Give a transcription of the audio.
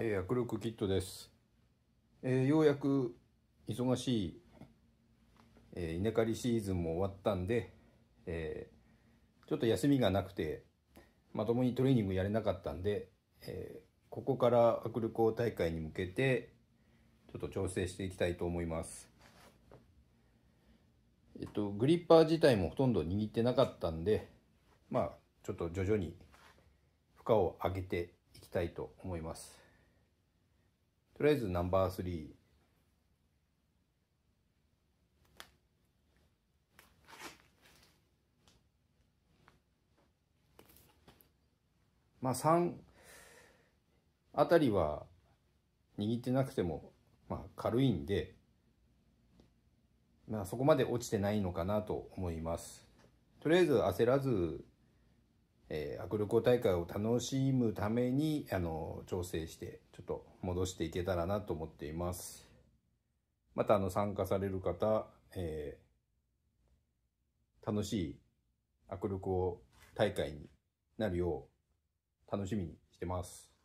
えー、握力キットです、えー、ようやく忙しい、えー、稲刈りシーズンも終わったんで、えー、ちょっと休みがなくてまともにトレーニングやれなかったんで、えー、ここから握力大会に向けてちょっと調整していきたいと思いますえっとグリッパー自体もほとんど握ってなかったんでまあちょっと徐々に負荷を上げていきたいと思います。とりあえずナンバースリーまあ3あたりは握ってなくても、まあ、軽いんで、まあ、そこまで落ちてないのかなと思います。とりあえず焦らずえー、握力大会を楽しむためにあの調整してちょっと戻していけたらなと思っていますまたあの参加される方、えー、楽しい握力を大会になるよう楽しみにしてます